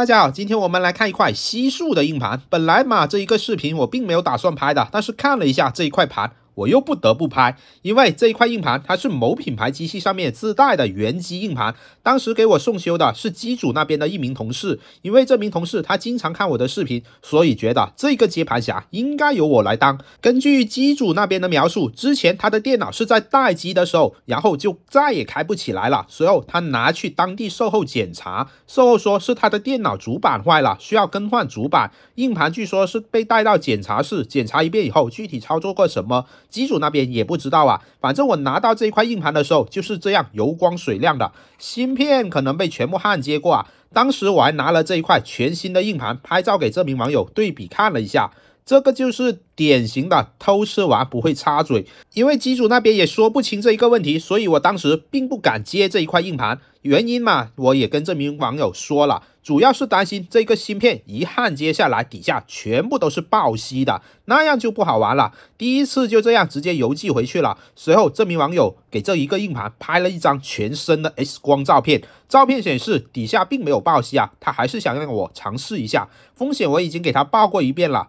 大家好，今天我们来看一块西数的硬盘。本来嘛，这一个视频我并没有打算拍的，但是看了一下这一块盘。我又不得不拍，因为这一块硬盘它是某品牌机器上面自带的原机硬盘。当时给我送修的是机主那边的一名同事，因为这名同事他经常看我的视频，所以觉得这个接盘侠应该由我来当。根据机主那边的描述，之前他的电脑是在待机的时候，然后就再也开不起来了。随后他拿去当地售后检查，售后说是他的电脑主板坏了，需要更换主板。硬盘据说是被带到检查室检查一遍以后，具体操作过什么？机主那边也不知道啊，反正我拿到这一块硬盘的时候就是这样油光水亮的，芯片可能被全部焊接过啊。当时我还拿了这一块全新的硬盘拍照给这名网友对比看了一下，这个就是典型的偷吃完不会插嘴，因为机主那边也说不清这一个问题，所以我当时并不敢接这一块硬盘，原因嘛，我也跟这名网友说了。主要是担心这个芯片一焊接下来，底下全部都是爆锡的，那样就不好玩了。第一次就这样直接邮寄回去了。随后，这名网友给这一个硬盘拍了一张全身的 X 光照片，照片显示底下并没有爆吸啊。他还是想让我尝试一下，风险我已经给他报过一遍了。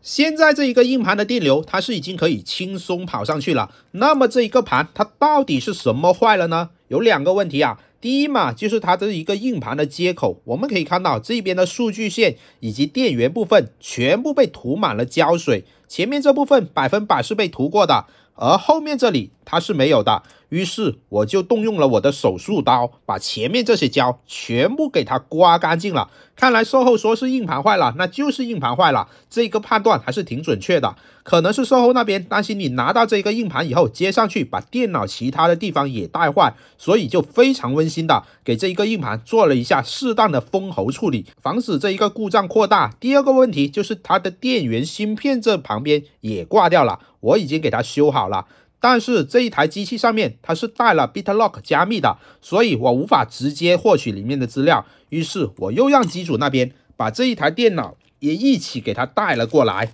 现在这一个硬盘的电流，它是已经可以轻松跑上去了。那么这一个盘，它到底是什么坏了呢？有两个问题啊，第一嘛，就是它这一个硬盘的接口，我们可以看到这边的数据线以及电源部分全部被涂满了胶水，前面这部分百分百是被涂过的。而后面这里它是没有的，于是我就动用了我的手术刀，把前面这些胶全部给它刮干净了。看来售后说是硬盘坏了，那就是硬盘坏了，这个判断还是挺准确的。可能是售后那边担心你拿到这一个硬盘以后接上去，把电脑其他的地方也带坏，所以就非常温馨的给这一个硬盘做了一下适当的封喉处理，防止这一个故障扩大。第二个问题就是它的电源芯片这旁边也挂掉了。我已经给它修好了，但是这一台机器上面它是带了 b i t l o c k 加密的，所以我无法直接获取里面的资料。于是我又让机主那边把这一台电脑也一起给它带了过来。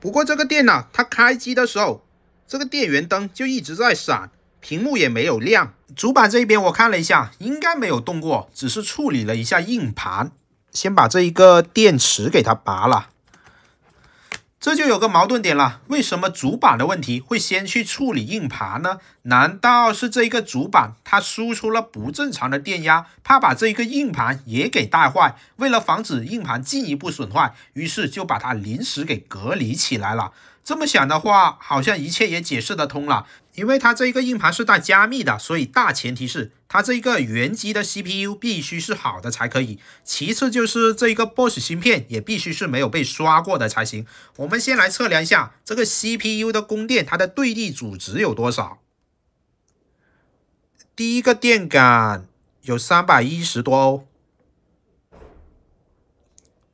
不过这个电脑它开机的时候，这个电源灯就一直在闪，屏幕也没有亮。主板这边我看了一下，应该没有动过，只是处理了一下硬盘。先把这一个电池给它拔了。这就有个矛盾点了，为什么主板的问题会先去处理硬盘呢？难道是这一个主板它输出了不正常的电压，怕把这一个硬盘也给带坏？为了防止硬盘进一步损坏，于是就把它临时给隔离起来了。这么想的话，好像一切也解释得通了。因为它这一个硬盘是带加密的，所以大前提是它这一个原机的 CPU 必须是好的才可以。其次就是这一个 BOSS 芯片也必须是没有被刷过的才行。我们先来测量一下这个 CPU 的供电，它的对立阻值有多少？第一个电感有三百一十多欧，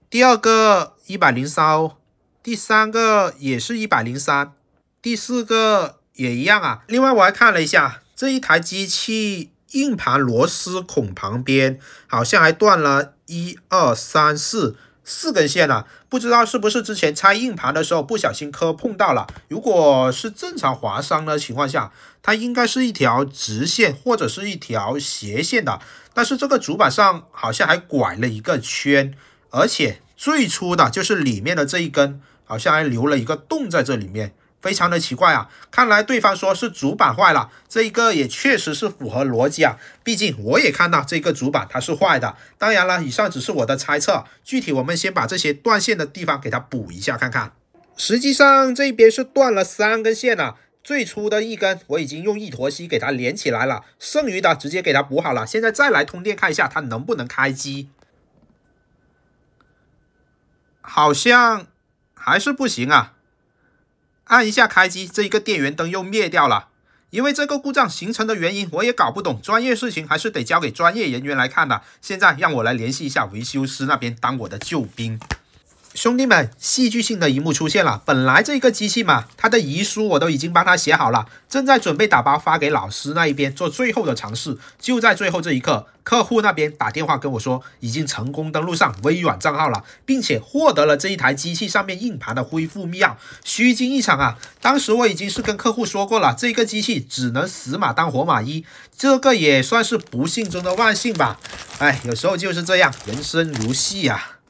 第二个一百零三欧。第三个也是一百零三，第四个也一样啊。另外我还看了一下，这一台机器硬盘螺丝孔旁边好像还断了一二三四四根线呢，不知道是不是之前拆硬盘的时候不小心磕碰到了。如果是正常划伤的情况下，它应该是一条直线或者是一条斜线的，但是这个主板上好像还拐了一个圈，而且最粗的就是里面的这一根。好像还留了一个洞在这里面，非常的奇怪啊！看来对方说是主板坏了，这一个也确实是符合逻辑啊。毕竟我也看到这个主板它是坏的。当然了，以上只是我的猜测，具体我们先把这些断线的地方给它补一下看看。实际上这边是断了三根线了，最粗的一根我已经用一坨锡给它连起来了，剩余的直接给它补好了。现在再来通电看一下它能不能开机，好像。还是不行啊！按一下开机，这一个电源灯又灭掉了。因为这个故障形成的原因，我也搞不懂，专业事情还是得交给专业人员来看的。现在让我来联系一下维修师那边，当我的救兵。兄弟们，戏剧性的一幕出现了。本来这个机器嘛，他的遗书我都已经帮他写好了，正在准备打包发给老师那一边做最后的尝试。就在最后这一刻，客户那边打电话跟我说，已经成功登录上微软账号了，并且获得了这一台机器上面硬盘的恢复密钥。虚惊一场啊！当时我已经是跟客户说过了，这个机器只能死马当活马医，这个也算是不幸中的万幸吧。哎，有时候就是这样，人生如戏啊。